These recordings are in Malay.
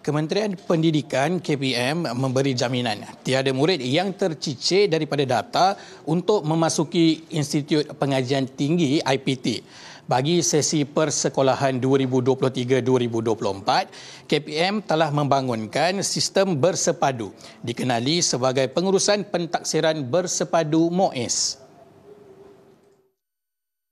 Kementerian Pendidikan KPM memberi jaminan tiada murid yang tercicir daripada data untuk memasuki Institut Pengajian Tinggi IPT. Bagi sesi persekolahan 2023-2024, KPM telah membangunkan sistem bersepadu dikenali sebagai pengurusan pentaksiran bersepadu MOES.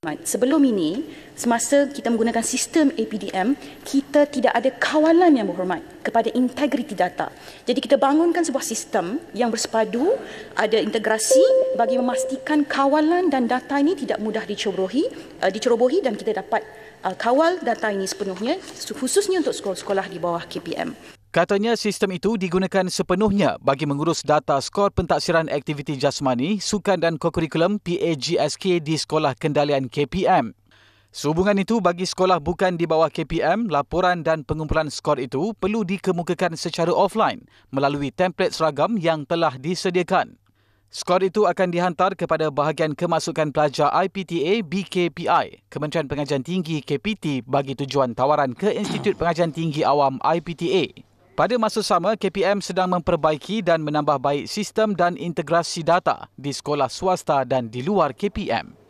Right. Sebelum ini, semasa kita menggunakan sistem APDM, kita tidak ada kawalan yang berhormat kepada integriti data. Jadi kita bangunkan sebuah sistem yang bersepadu, ada integrasi bagi memastikan kawalan dan data ini tidak mudah dicerobohi, uh, eh, dicerobohi dan kita dapat uh, kawal data ini sepenuhnya, khususnya untuk sekolah-sekolah di bawah KPM. Katanya sistem itu digunakan sepenuhnya bagi mengurus data skor pentaksiran aktiviti jasmani, sukan dan kokurikulum PAGSK di Sekolah Kendalian KPM. Sehubungan itu bagi sekolah bukan di bawah KPM, laporan dan pengumpulan skor itu perlu dikemukakan secara offline melalui template seragam yang telah disediakan. Skor itu akan dihantar kepada bahagian kemasukan pelajar IPTA BKPI, Kementerian Pengajian Tinggi KPT bagi tujuan tawaran ke Institut Pengajian Tinggi Awam IPTA. Pada masa sama, KPM sedang memperbaiki dan menambah baik sistem dan integrasi data di sekolah swasta dan di luar KPM.